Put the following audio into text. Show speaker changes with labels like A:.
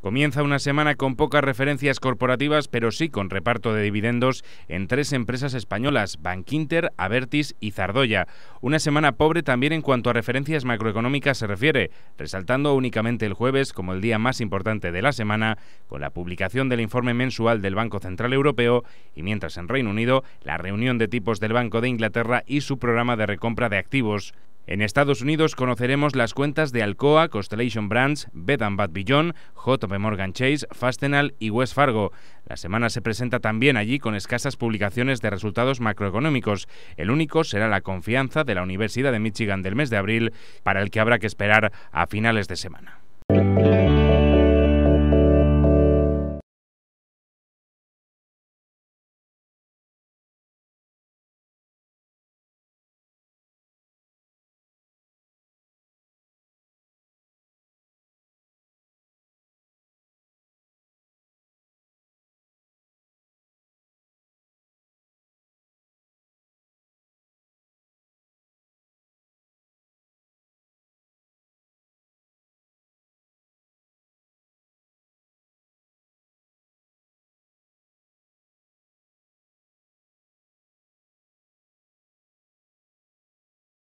A: Comienza una semana con pocas referencias corporativas, pero sí con reparto de dividendos en tres empresas españolas, Bankinter, Avertis y Zardoya. Una semana pobre también en cuanto a referencias macroeconómicas se refiere, resaltando únicamente el jueves como el día más importante de la semana, con la publicación del informe mensual del Banco Central Europeo y mientras en Reino Unido, la reunión de tipos del Banco de Inglaterra y su programa de recompra de activos. En Estados Unidos conoceremos las cuentas de Alcoa, Constellation Brands, Bed Bad Beyond, JP Morgan Chase, Fastenal y West Fargo. La semana se presenta también allí con escasas publicaciones de resultados macroeconómicos. El único será la confianza de la Universidad de Michigan del mes de abril, para el que habrá que esperar a finales de semana.